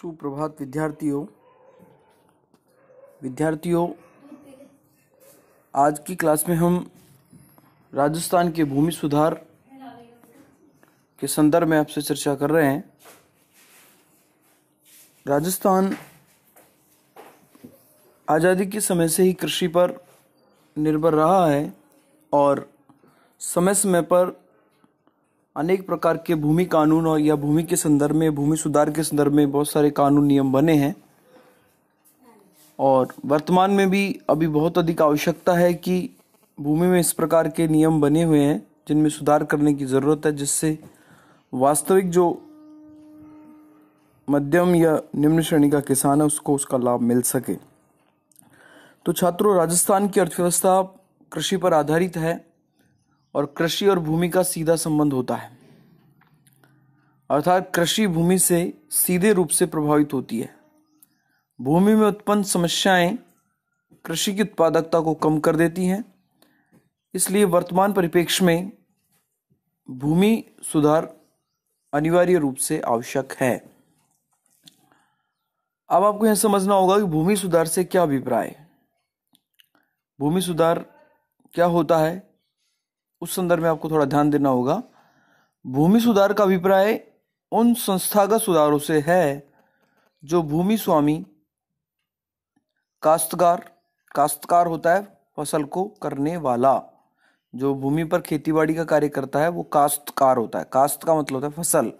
सुप्रभात विद्यार्थियों विद्यार्थियों आज की क्लास में हम राजस्थान के भूमि सुधार के संदर्भ में आपसे चर्चा कर रहे हैं राजस्थान आज़ादी के समय से ही कृषि पर निर्भर रहा है और समय समय पर अनेक प्रकार के भूमि कानून और या भूमि के संदर्भ में भूमि सुधार के संदर्भ में बहुत सारे कानून नियम बने हैं और वर्तमान में भी अभी बहुत अधिक आवश्यकता है कि भूमि में इस प्रकार के नियम बने हुए हैं जिनमें सुधार करने की ज़रूरत है जिससे वास्तविक जो मध्यम या निम्न श्रेणी का किसान है उसको उसका लाभ मिल सके तो छात्रों राजस्थान की अर्थव्यवस्था कृषि पर आधारित है और कृषि और भूमि का सीधा संबंध होता है अर्थात कृषि भूमि से सीधे रूप से प्रभावित होती है भूमि में उत्पन्न समस्याएं कृषि की उत्पादकता को कम कर देती हैं इसलिए वर्तमान परिप्रेक्ष्य में भूमि सुधार अनिवार्य रूप से आवश्यक है अब आपको यह समझना होगा कि भूमि सुधार से क्या अभिप्राय भूमि सुधार क्या होता है उस संदर्भ में आपको थोड़ा ध्यान देना होगा भूमि सुधार का अभिप्राय उन संस्थागत सुधारों से है जो भूमि स्वामी काश्तकार काश्तकार होता है फसल को करने वाला जो भूमि पर खेतीबाड़ी का कार्य करता है वो काश्तकार होता है काश्त का मतलब होता है फसल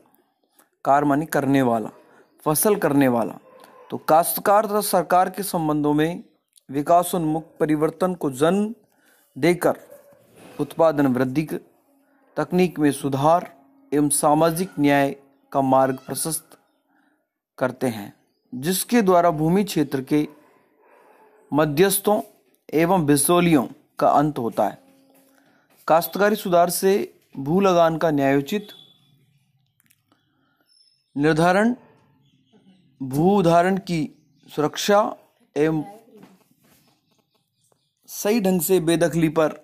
कार मानी करने वाला फसल करने वाला तो काश्तकार तथा सरकार के संबंधों में विकास उन्मुख परिवर्तन को जन्म देकर उत्पादन वृद्धि तकनीक में सुधार एवं सामाजिक न्याय का मार्ग प्रशस्त करते हैं जिसके द्वारा भूमि क्षेत्र के मध्यस्थों एवं बिसोलियों का अंत होता है काश्तकारी सुधार से भू लगान का न्यायोचित निर्धारण भू उदाहरण की सुरक्षा एवं सही ढंग से बेदखली पर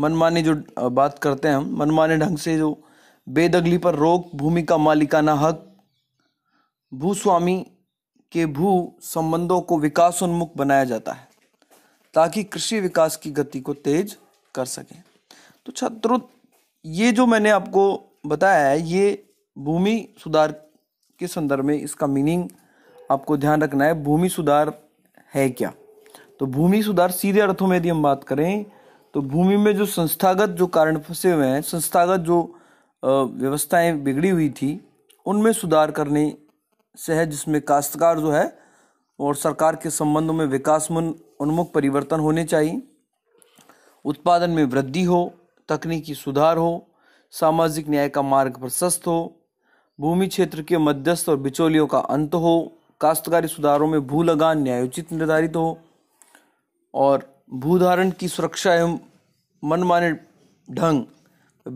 मनमानी जो बात करते हैं हम मनमाने ढंग से जो बेदगली पर रोक भूमि का मालिकाना हक भूस्वामी के भू संबंधों को विकास उन्मुख बनाया जाता है ताकि कृषि विकास की गति को तेज कर सकें तो छात्रों ये जो मैंने आपको बताया है ये भूमि सुधार के संदर्भ में इसका मीनिंग आपको ध्यान रखना है भूमि सुधार है क्या तो भूमि सुधार सीधे अर्थों में यदि हम बात करें तो भूमि में जो संस्थागत जो कारण फंसे हुए हैं संस्थागत जो व्यवस्थाएं बिगड़ी हुई थी उनमें सुधार करने से है जिसमें काश्तकार जो है और सरकार के संबंधों में विकास उन्मुख परिवर्तन होने चाहिए उत्पादन में वृद्धि हो तकनीकी सुधार हो सामाजिक न्याय का मार्ग प्रशस्त हो भूमि क्षेत्र के मध्यस्थ और बिचौलियों का अंत हो काश्तकारी सुधारों में भू लगान न्यायोचित निर्धारित हो और भूधारण की सुरक्षा एवं मनमाने ढंग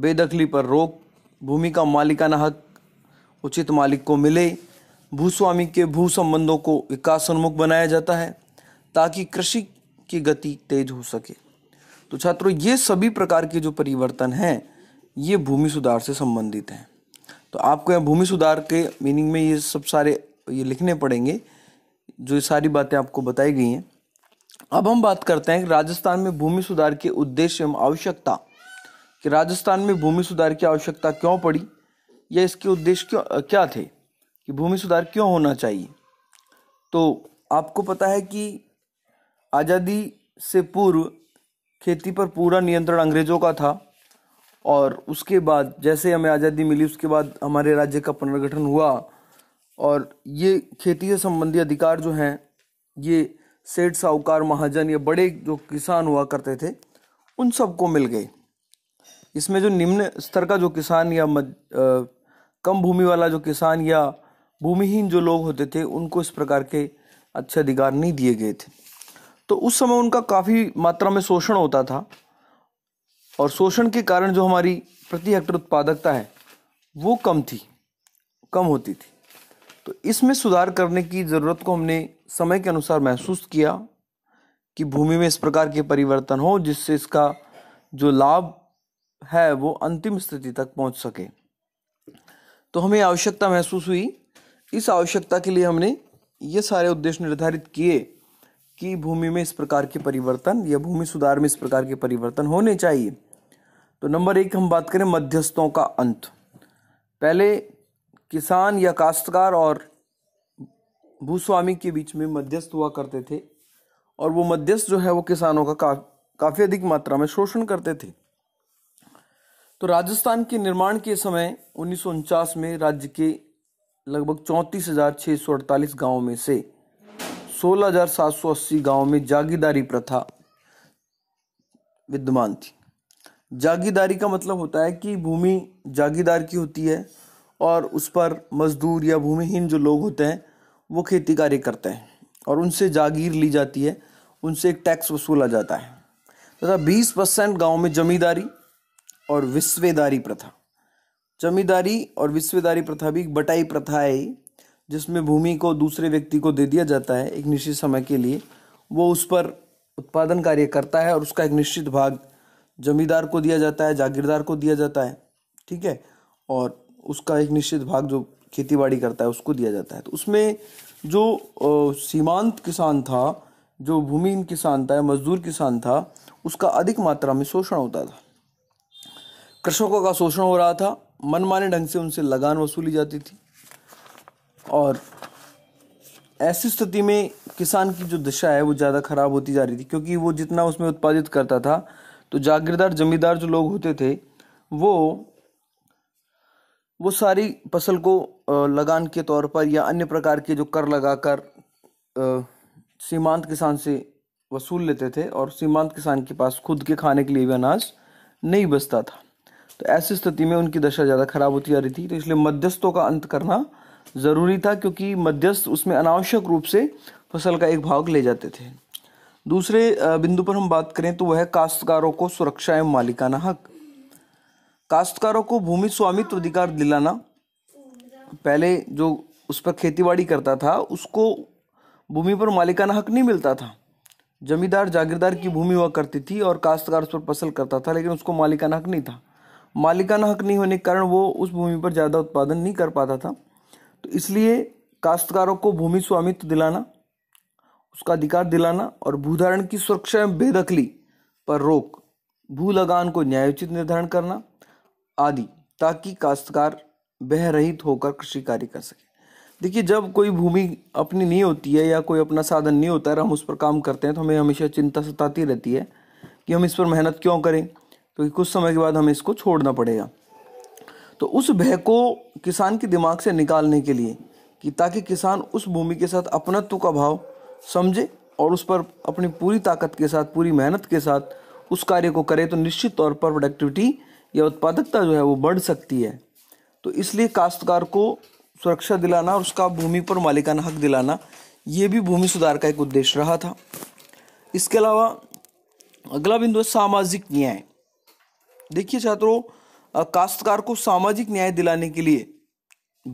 बेदखली पर रोक भूमि का मालिकाना हक उचित मालिक को मिले भूस्वामी के भू संबंधों को विकास उन्मुख बनाया जाता है ताकि कृषि की गति तेज हो सके तो छात्रों ये सभी प्रकार के जो परिवर्तन हैं ये भूमि सुधार से संबंधित हैं तो आपको यहाँ भूमि सुधार के मीनिंग में ये सब सारे ये लिखने पड़ेंगे जो ये सारी बातें आपको बताई गई हैं अब हम बात करते हैं कि राजस्थान में भूमि सुधार के उद्देश्य एवं आवश्यकता कि राजस्थान में भूमि सुधार की आवश्यकता क्यों पड़ी या इसके उद्देश्य क्यों क्या थे कि भूमि सुधार क्यों होना चाहिए तो आपको पता है कि आज़ादी से पूर्व खेती पर पूरा नियंत्रण अंग्रेज़ों का था और उसके बाद जैसे हमें आज़ादी मिली उसके बाद हमारे राज्य का पुनर्गठन हुआ और ये खेती से संबंधी अधिकार जो हैं ये सेठ साहूकार महाजन ये बड़े जो किसान हुआ करते थे उन सबको मिल गए इसमें जो निम्न स्तर का जो किसान या मद, आ, कम भूमि वाला जो किसान या भूमिहीन जो लोग होते थे उनको इस प्रकार के अच्छे अधिकार नहीं दिए गए थे तो उस समय उनका काफ़ी मात्रा में शोषण होता था और शोषण के कारण जो हमारी प्रति हेक्टर उत्पादकता है वो कम थी कम होती थी तो इसमें सुधार करने की ज़रूरत को हमने समय के अनुसार महसूस किया कि भूमि में इस प्रकार के परिवर्तन हो जिससे इसका जो लाभ है वो अंतिम स्थिति तक पहुंच सके तो हमें आवश्यकता महसूस हुई इस आवश्यकता के लिए हमने ये सारे उद्देश्य निर्धारित किए कि भूमि में इस प्रकार के परिवर्तन या भूमि सुधार में इस प्रकार के परिवर्तन होने चाहिए तो नंबर एक हम बात करें मध्यस्थों का अंत पहले किसान या काश्तकार और भूस्वामी के बीच में मध्यस्थ हुआ करते थे और वो मध्यस्थ जो है वो किसानों का, का काफ़ी अधिक मात्रा में शोषण करते थे तो राजस्थान के निर्माण के समय उन्नीस में राज्य के लगभग चौंतीस हजार छः सौ अड़तालीस गाँव में से सोलह हजार सात सौ अस्सी गाँव में जागीदारी प्रथा विद्यमान थी जागीदारी का मतलब होता है कि भूमि जागीदार की होती है और उस पर मज़दूर या भूमिहीन जो लोग होते हैं वो खेती कार्य करते हैं और उनसे जागीर ली जाती है उनसे एक टैक्स वसूला जाता है तथा तो बीस परसेंट गाँव में जमींदारी और विश्वेदारी प्रथा जमींदारी और विस्वेदारी प्रथा भी एक बटाई प्रथा है जिसमें भूमि को दूसरे व्यक्ति को दे दिया जाता है एक निश्चित समय के लिए वो उस पर उत्पादन कार्य करता है और उसका एक निश्चित भाग जमींदार को दिया जाता है जागीरदार को दिया जाता है ठीक है और उसका एक निश्चित भाग जो बाड़ी करता है उसको दिया जाता है तो उसमें जो सीमांत किसान था जो भूमिहीन किसान था या मजदूर किसान था उसका अधिक मात्रा में शोषण होता था कृषकों का शोषण हो रहा था मनमाने ढंग से उनसे लगान वसूली जाती थी और ऐसी स्थिति में किसान की जो दिशा है वो ज़्यादा खराब होती जा रही थी क्योंकि वो जितना उसमें उत्पादित करता था तो जागीरदार जमींदार जो लोग होते थे वो वो सारी फसल को लगान के तौर पर या अन्य प्रकार के जो कर लगाकर सीमांत किसान से वसूल लेते थे और सीमांत किसान के पास खुद के खाने के लिए भी अनाज नहीं बचता था तो ऐसी स्थिति में उनकी दशा ज़्यादा खराब होती जा रही थी तो इसलिए मध्यस्थों का अंत करना ज़रूरी था क्योंकि मध्यस्थ उसमें अनावश्यक रूप से फसल का एक भाग ले जाते थे दूसरे बिंदु पर हम बात करें तो वह काश्तकारों को सुरक्षा एवं मालिकाना हक काश्तकारों को भूमि स्वामित्व अधिकार दिलाना पहले जो उस पर खेतीबाड़ी करता था उसको भूमि पर मालिकाना हक नहीं मिलता था जमींदार जागीरदार की भूमि हुआ करती थी और काश्तकार उस पर फसल करता था लेकिन उसको मालिकाना हक नहीं था मालिकाना हक नहीं होने के कारण वो उस भूमि पर ज़्यादा उत्पादन नहीं कर पाता था तो इसलिए काश्तकारों को भूमि स्वामित्व दिलाना उसका अधिकार दिलाना और भूधारण की सुरक्षा बेदखली पर रोक भू लगान को न्यायोचित निर्धारण करना आदि ताकि काश्तकार बह रहित होकर कृषि कार्य कर सके देखिए जब कोई भूमि अपनी नहीं होती है या कोई अपना साधन नहीं होता है और हम उस पर काम करते हैं तो हमें हमेशा चिंता सताती रहती है कि हम इस पर मेहनत क्यों करें क्योंकि तो कुछ समय के बाद हमें इसको छोड़ना पड़ेगा तो उस भय को किसान के दिमाग से निकालने के लिए कि ताकि किसान उस भूमि के साथ अपनत्व का भाव समझे और उस पर अपनी पूरी ताकत के साथ पूरी मेहनत के साथ उस कार्य को करे तो निश्चित तौर पर प्रोडक्टिविटी या उत्पादकता जो है वो बढ़ सकती है तो इसलिए काश्तकार को सुरक्षा दिलाना और उसका भूमि पर मालिकाना हक दिलाना ये भी भूमि सुधार का एक उद्देश्य रहा था इसके अलावा अगला बिंदु है सामाजिक न्याय देखिए छात्रों काश्तकार को सामाजिक न्याय दिलाने के लिए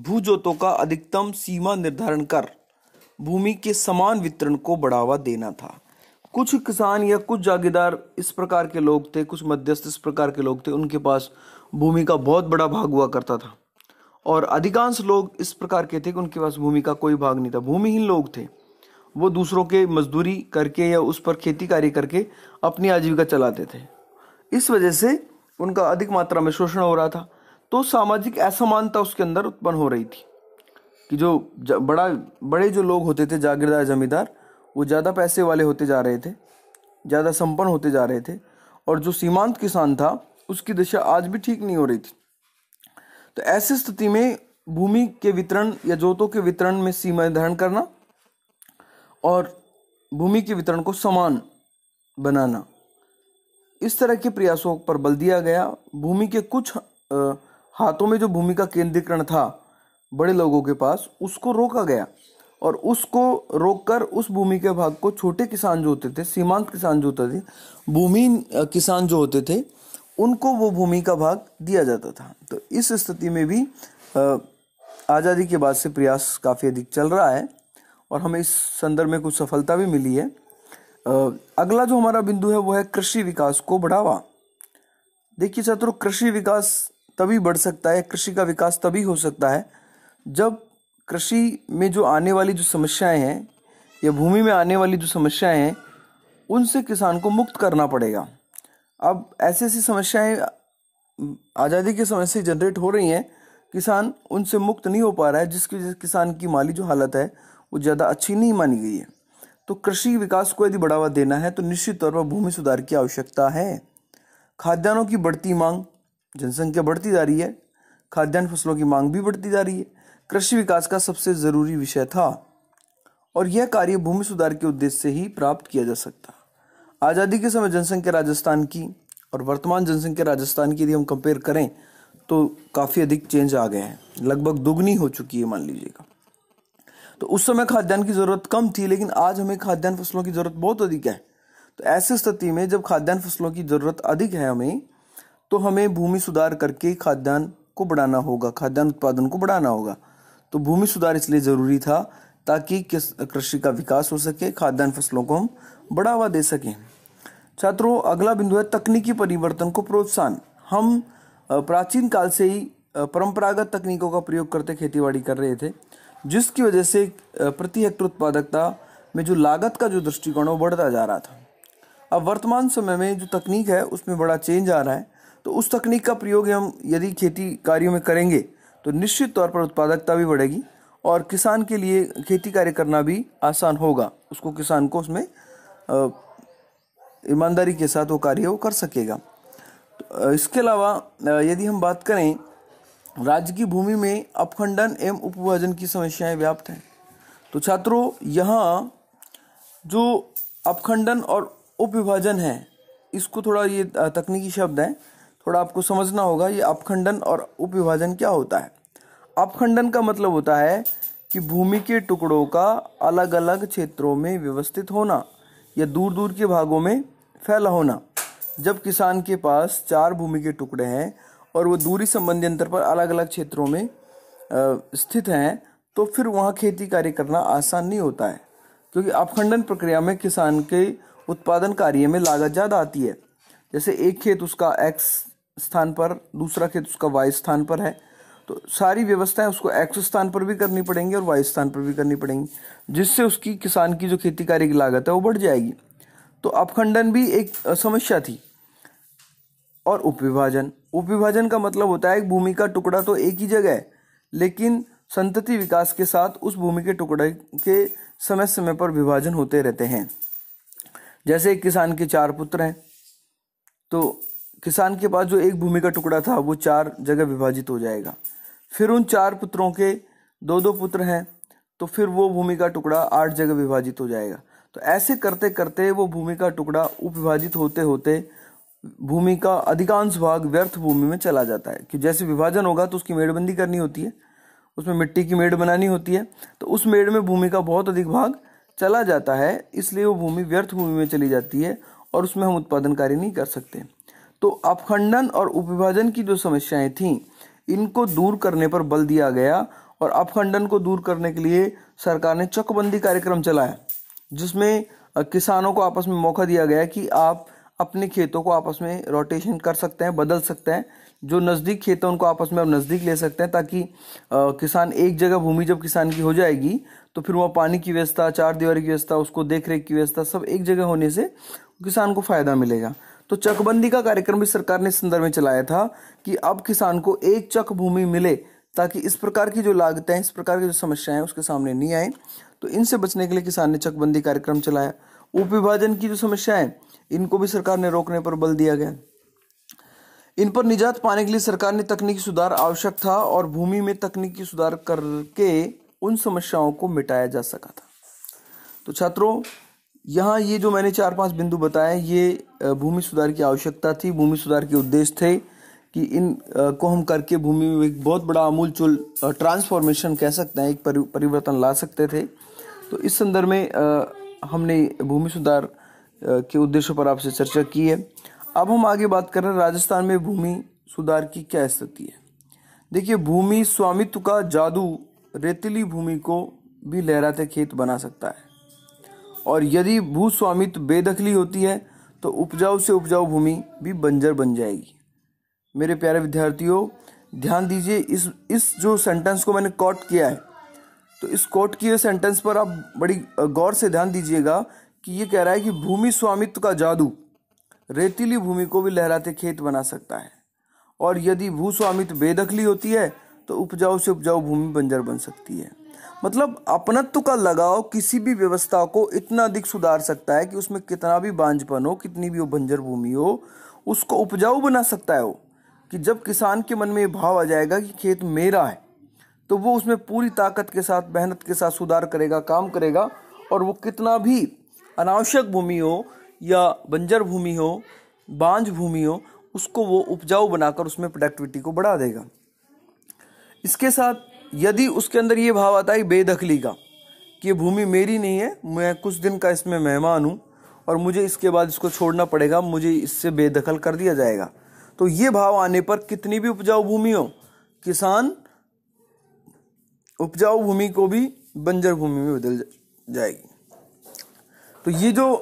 भू जोतों का अधिकतम सीमा निर्धारण कर भूमि के समान वितरण को बढ़ावा देना था कुछ किसान या कुछ जागीरदार इस प्रकार के लोग थे कुछ मध्यस्थ इस प्रकार के लोग थे उनके पास भूमि का बहुत बड़ा भाग हुआ करता था और अधिकांश लोग इस प्रकार के थे कि उनके पास भूमि का कोई भाग नहीं था भूमिहीन लोग थे वो दूसरों के मजदूरी करके या उस पर खेती कार्य करके अपनी आजीविका चलाते थे इस वजह से उनका अधिक मात्रा में शोषण हो रहा था तो सामाजिक असमानता उसके अंदर उत्पन्न हो रही थी कि जो बड़ा बड़े जो लोग होते थे जागीरदार जमींदार वो ज़्यादा पैसे वाले होते जा रहे थे ज़्यादा संपन्न होते जा रहे थे और जो सीमांत किसान था उसकी दशा आज भी ठीक नहीं हो रही थी तो ऐसी स्थिति में भूमि के वितरण या जोतों के वितरण में सीमा निर्धारण करना और भूमि के वितरण को समान बनाना इस तरह के प्रयासों पर बल दिया गया भूमि के कुछ हाथों में जो भूमि का केंद्रीकरण था बड़े लोगों के पास उसको रोका गया और उसको रोककर उस भूमि के भाग को छोटे किसान जो होते थे सीमांत किसान जो होते थे भूमि किसान जो होते थे उनको वो भूमि का भाग दिया जाता था तो इस स्थिति में भी आज़ादी के बाद से प्रयास काफ़ी अधिक चल रहा है और हमें इस संदर्भ में कुछ सफलता भी मिली है अगला जो हमारा बिंदु है वो है कृषि विकास को बढ़ावा देखिए छात्रों कृषि विकास तभी बढ़ सकता है कृषि का विकास तभी हो सकता है जब कृषि में जो आने वाली जो समस्याएं हैं या भूमि में आने वाली जो समस्याएं हैं उनसे किसान को मुक्त करना पड़ेगा अब ऐसी ऐसी समस्याएं आज़ादी के समय से जनरेट हो रही हैं किसान उनसे मुक्त नहीं हो पा रहा है जिसकी वजह से किसान की माली जो हालत है वो ज़्यादा अच्छी नहीं मानी गई है तो कृषि विकास को यदि बढ़ावा देना है तो निश्चित तौर पर भूमि सुधार की आवश्यकता है खाद्यान्नों की बढ़ती मांग जनसंख्या बढ़ती जा रही है खाद्यान्न फसलों की मांग भी बढ़ती जा रही है कृषि विकास का सबसे ज़रूरी विषय था और यह कार्य भूमि सुधार के उद्देश्य से ही प्राप्त किया जा सकता आज़ादी के समय जनसंख्या राजस्थान की और वर्तमान जनसंख्या राजस्थान की यदि हम कंपेयर करें तो काफ़ी अधिक चेंज आ गए हैं लगभग दुगनी हो चुकी है मान लीजिएगा तो उस समय खाद्यान्न की ज़रूरत कम थी लेकिन आज हमें खाद्यान्न फसलों की ज़रूरत बहुत अधिक है तो ऐसी स्थिति में जब खाद्यान्न फसलों की ज़रूरत अधिक है हमें तो हमें भूमि सुधार करके खाद्यान्न को बढ़ाना होगा खाद्यान्न उत्पादन को बढ़ाना होगा तो भूमि सुधार इसलिए ज़रूरी था ताकि कृषि का विकास हो सके खाद्यान्न फसलों को हम बढ़ावा दे सकें छात्रों अगला बिंदु है तकनीकी परिवर्तन को प्रोत्साहन हम प्राचीन काल से ही परंपरागत तकनीकों का प्रयोग करते खेतीबाड़ी कर रहे थे जिसकी वजह से प्रति हेक्टर उत्पादकता में जो लागत का जो दृष्टिकोण है वो बढ़ता जा रहा था अब वर्तमान समय में जो तकनीक है उसमें बड़ा चेंज आ रहा है तो उस तकनीक का प्रयोग हम यदि खेती कार्यों में करेंगे तो निश्चित तौर पर उत्पादकता भी बढ़ेगी और किसान के लिए खेती कार्य करना भी आसान होगा उसको किसान को उसमें ईमानदारी के साथ वो कार्य वो कर सकेगा तो इसके अलावा यदि हम बात करें राज्य की भूमि में अपखंडन एवं उपभोजन की समस्याएं व्याप्त हैं तो छात्रों यहाँ जो अपखंडन और उप विभाजन है इसको थोड़ा ये तकनीकी शब्द है थोड़ा आपको समझना होगा ये अपखंडन और उप विभाजन क्या होता है अपखंडन का मतलब होता है कि भूमि के टुकड़ों का अलग अलग क्षेत्रों में व्यवस्थित होना या दूर दूर के भागों में फैला होना जब किसान के पास चार भूमि के टुकड़े हैं और वो दूरी संबंधी अंतर पर अलग अलग क्षेत्रों में स्थित हैं तो फिर वहाँ खेती कार्य करना आसान नहीं होता है क्योंकि अपखंडन प्रक्रिया में किसान के उत्पादन कार्य में लागत ज़्यादा आती है जैसे एक खेत उसका एक्स स्थान पर दूसरा खेत उसका वाई स्थान पर है तो सारी व्यवस्थाएं उसको एक्स स्थान पर भी करनी पड़ेंगी और वाई स्थान पर भी करनी पड़ेंगी जिससे उसकी किसान की जो खेती कार्य की लागत है वो बढ़ जाएगी तो अपखंडन भी एक समस्या थी और उपविभाजन उपविभाजन का मतलब होता है एक भूमि का टुकड़ा तो एक ही जगह है लेकिन संतति विकास के साथ उस भूमि के टुकड़े के समय समय पर विभाजन होते रहते हैं जैसे एक किसान के चार पुत्र हैं तो किसान के पास जो एक भूमि का टुकड़ा था वो चार जगह विभाजित हो जाएगा फिर उन चार पुत्रों के दो दो पुत्र हैं तो फिर वो भूमि का टुकड़ा आठ जगह विभाजित हो जाएगा तो ऐसे करते करते वो भूमि का टुकड़ा उपविभाजित होते होते भूमि का अधिकांश भाग व्यर्थ भूमि में चला जाता है कि जैसे विभाजन होगा तो उसकी मेड़बंदी करनी होती है उसमें मिट्टी की मेड़ बनानी होती है तो उस मेड़ में भूमि का बहुत अधिक भाग चला जाता है इसलिए वो भूमि व्यर्थ भूमि में चली जाती है और उसमें हम उत्पादन कार्य नहीं कर सकते तो अपखंडन और उपविभाजन की जो समस्याएं थीं इनको दूर करने पर बल दिया गया और अपखंडन को दूर करने के लिए सरकार ने चकबंदी कार्यक्रम चलाया जिसमें किसानों को आपस में मौका दिया गया कि आप अपने खेतों को आपस में रोटेशन कर सकते हैं बदल सकते हैं जो नज़दीक खेत हैं उनको आपस में आप नज़दीक ले सकते हैं ताकि किसान एक जगह भूमि जब किसान की हो जाएगी तो फिर वह पानी की व्यवस्था चार दीवारी की व्यवस्था उसको देख रेख की व्यवस्था सब एक जगह होने से किसान को फ़ायदा मिलेगा तो चकबंदी का कार्यक्रम भी सरकार ने संदर्भ में चलाया था कि अब किसान को एक चक भूमि मिले ताकि इस प्रकार की जो लागतें हैं इस प्रकार की जो समस्याएं हैं उसके सामने नहीं आए तो इनसे बचने के लिए किसान ने चकबंदी कार्यक्रम चलाया उप विभाजन की जो समस्या है इनको भी सरकार ने रोकने पर बल दिया गया इन पर निजात पाने के लिए सरकार ने तकनीकी सुधार आवश्यक था और भूमि में तकनीकी सुधार करके उन समस्याओं को मिटाया जा सका था तो छात्रों यहाँ ये जो मैंने चार पांच बिंदु बताए ये भूमि सुधार की आवश्यकता थी भूमि सुधार के उद्देश्य थे कि इन को हम करके भूमि में एक बहुत बड़ा अमूलचूल ट्रांसफॉर्मेशन कह सकते हैं एक परिवर्तन ला सकते थे तो इस संदर्भ में हमने भूमि सुधार के उद्देश्य पर आपसे चर्चा की है अब हम आगे बात कर रहे हैं राजस्थान में भूमि सुधार की क्या स्थिति है देखिए भूमि स्वामित्व का जादू रेतीली भूमि को भी लहराते खेत बना सकता है और यदि भूस्वामित्व तो बेदखली होती है तो उपजाऊ से उपजाऊ भूमि भी बंजर बन जाएगी मेरे प्यारे विद्यार्थियों ध्यान दीजिए इस इस जो सेंटेंस को मैंने कॉट किया है तो इस कॉट किए सेंटेंस पर आप बड़ी गौर से ध्यान दीजिएगा कि ये कह रहा है कि भूमि स्वामित्व का जादू रेतीली भूमि को भी लहराते खेत बना सकता है और यदि भू स्वामित्व बेदखली होती है तो उपजाऊ से उपजाऊ भूमि बंजर बन सकती है मतलब अपनत्व का लगाव किसी भी व्यवस्था को इतना अधिक सुधार सकता है कि उसमें कितना भी बांझपन हो कितनी भी बंजर भूमि हो उसको उपजाऊ बना सकता है वो कि जब किसान के मन में ये भाव आ जाएगा कि खेत मेरा है तो वो उसमें पूरी ताकत के साथ मेहनत के साथ सुधार करेगा काम करेगा और वो कितना भी अनावश्यक भूमि हो या बंजर भूमि हो बांझ भूमि हो उसको वो उपजाऊ बनाकर उसमें प्रोडक्टिविटी को बढ़ा देगा इसके साथ यदि उसके अंदर ये भाव आता है बेदखली का कि ये भूमि मेरी नहीं है मैं कुछ दिन का इसमें मेहमान हूँ और मुझे इसके बाद इसको छोड़ना पड़ेगा मुझे इससे बेदखल कर दिया जाएगा तो ये भाव आने पर कितनी भी उपजाऊ भूमि हो किसान उपजाऊ भूमि को भी बंजर भूमि में बदल जाएगी तो ये जो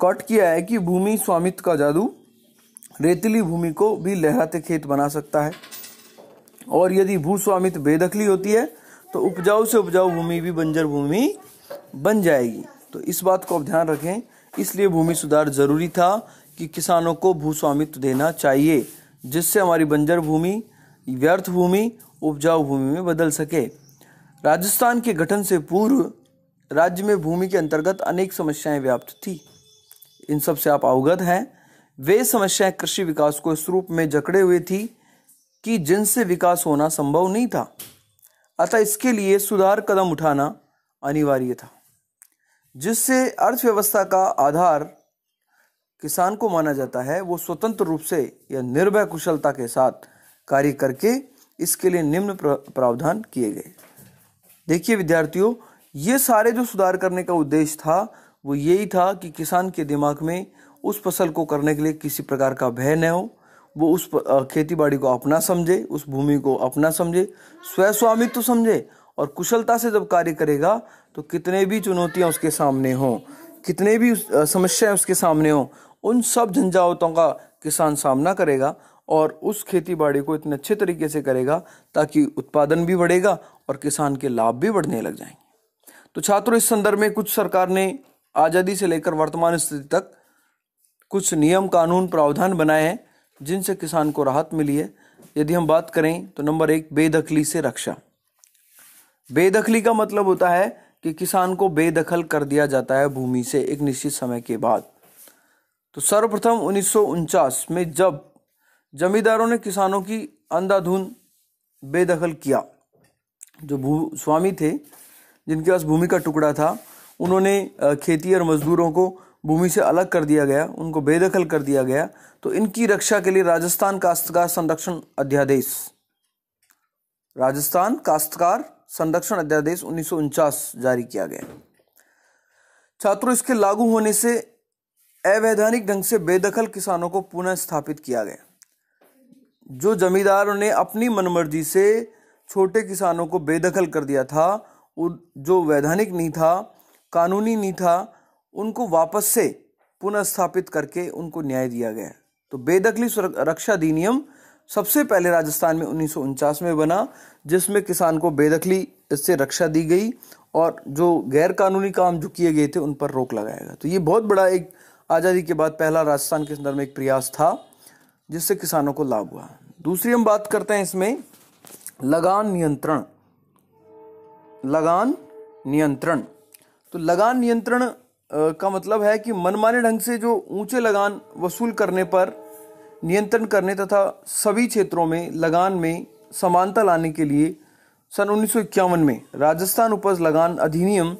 कॉट किया है कि भूमि स्वामित्व का जादू रेतीली भूमि को भी लहराते खेत बना सकता है और यदि भूस्वामित्व बेदखली होती है तो उपजाऊ से उपजाऊ भूमि भी बंजर भूमि बन जाएगी तो इस बात को आप ध्यान रखें इसलिए भूमि सुधार जरूरी था कि किसानों को भूस्वामित्व देना चाहिए जिससे हमारी बंजर भूमि व्यर्थ भूमि उपजाऊ भूमि में बदल सके राजस्थान के गठन से पूर्व राज्य में भूमि के अंतर्गत अनेक समस्याएं व्याप्त थी इन सब से आप अवगत हैं वे समस्याएं कृषि विकास को इस रूप में जकड़े हुए थी कि जिनसे विकास होना संभव नहीं था अतः इसके लिए सुधार कदम उठाना अनिवार्य था जिससे अर्थव्यवस्था का आधार किसान को माना जाता है वो स्वतंत्र रूप से या निर्भय कुशलता के साथ कार्य करके इसके लिए निम्न प्रावधान किए गए देखिए विद्यार्थियों ये सारे जो सुधार करने का उद्देश्य था वो यही था कि किसान के दिमाग में उस फसल को करने के लिए किसी प्रकार का भय न हो वो उस खेती बाड़ी को अपना समझे उस भूमि को अपना समझे स्वस्वामित्व तो समझे और कुशलता से जब कार्य करेगा तो कितने भी चुनौतियाँ उसके सामने हों कितने भी समस्याएं उसके सामने हों उन सब झंझावतों का किसान सामना करेगा और उस खेती बाड़ी को इतने अच्छे तरीके से करेगा ताकि उत्पादन भी बढ़ेगा और किसान के लाभ भी बढ़ने लग जाएंगे तो छात्रों इस संदर्भ में कुछ सरकार ने आज़ादी से लेकर वर्तमान स्थिति तक कुछ नियम कानून प्रावधान बनाए हैं जिनसे किसान को राहत मिली है यदि हम बात करें तो नंबर एक बेदखली से रक्षा बेदखली का मतलब होता है कि किसान को बेदखल कर दिया जाता है भूमि से एक निश्चित समय के बाद तो सर्वप्रथम उन्नीस में जब जमींदारों ने किसानों की अंधाधुंध बेदखल किया जो भू स्वामी थे जिनके पास भूमि का टुकड़ा था उन्होंने खेती और मजदूरों को भूमि से अलग कर दिया गया उनको बेदखल कर दिया गया तो इनकी रक्षा के लिए राजस्थान काश्तकार संरक्षण अध्यादेश राजस्थान काश्तकार संरक्षण अध्यादेश उन्नीस जारी किया गया छात्रों इसके लागू होने से अवैधानिक ढंग से बेदखल किसानों को पुनः स्थापित किया गया जो जमींदारों ने अपनी मनमर्जी से छोटे किसानों को बेदखल कर दिया था जो वैधानिक नहीं था कानूनी नहीं था उनको वापस से पुनर्स्थापित करके उनको न्याय दिया गया तो बेदखली रक्षा अधिनियम सबसे पहले राजस्थान में उन्नीस में बना जिसमें किसान को बेदखली इससे रक्षा दी गई और जो गैर कानूनी काम जो किए गए थे उन पर रोक लगाया गया तो ये बहुत बड़ा एक आज़ादी के बाद पहला राजस्थान के संदर्भ में एक प्रयास था जिससे किसानों को लाभ हुआ दूसरी हम बात करते हैं इसमें लगान नियंत्रण लगान नियंत्रण तो लगान नियंत्रण का मतलब है कि मनमाने ढंग से जो ऊंचे लगान वसूल करने पर नियंत्रण करने तथा सभी क्षेत्रों में लगान में समानता लाने के लिए सन उन्नीस में राजस्थान उपज लगान अधिनियम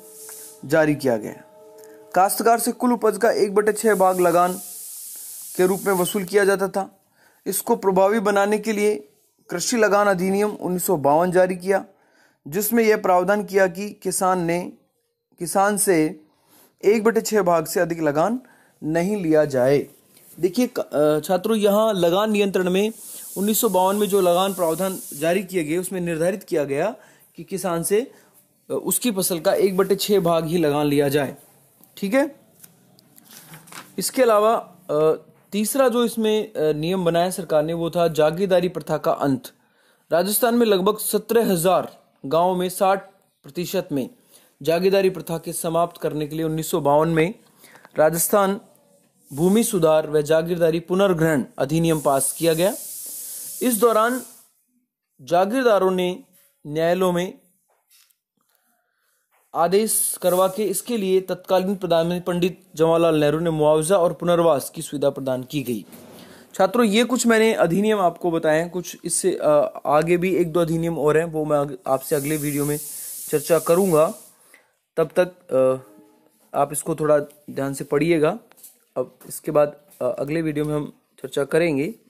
जारी किया गया काश्तकार से कुल उपज का एक बटे छः भाग लगान के रूप में वसूल किया जाता था इसको प्रभावी बनाने के लिए कृषि लगान अधिनियम उन्नीस जारी किया जिसमें यह प्रावधान किया कि किसान ने किसान से एक बटे छः भाग से अधिक लगान नहीं लिया जाए देखिए छात्रों यहाँ लगान नियंत्रण में उन्नीस में जो लगान प्रावधान जारी किए गए उसमें निर्धारित किया गया कि किसान से उसकी फसल का एक बटे छः भाग ही लगान लिया जाए ठीक है इसके अलावा तीसरा जो इसमें नियम बनाया सरकार ने वो था जागीरदारी प्रथा का अंत राजस्थान में लगभग सत्रह हजार गाँव में साठ प्रतिशत में जागीदारी प्रथा के समाप्त करने के लिए उन्नीस में राजस्थान भूमि सुधार व जागीरदारी पुनर्ग्रहण अधिनियम पास किया गया इस दौरान जागीरदारों ने न्यायालयों में आदेश करवा के इसके लिए तत्कालीन प्रधानमंत्री पंडित जवाहरलाल नेहरू ने मुआवजा और पुनर्वास की सुविधा प्रदान की गई छात्रों ये कुछ मैंने अधिनियम आपको बताए हैं कुछ इससे आगे भी एक दो अधिनियम और हैं वो मैं आपसे अगले वीडियो में चर्चा करूंगा तब तक आप इसको थोड़ा ध्यान से पढ़िएगा अब इसके बाद अगले वीडियो में हम चर्चा करेंगे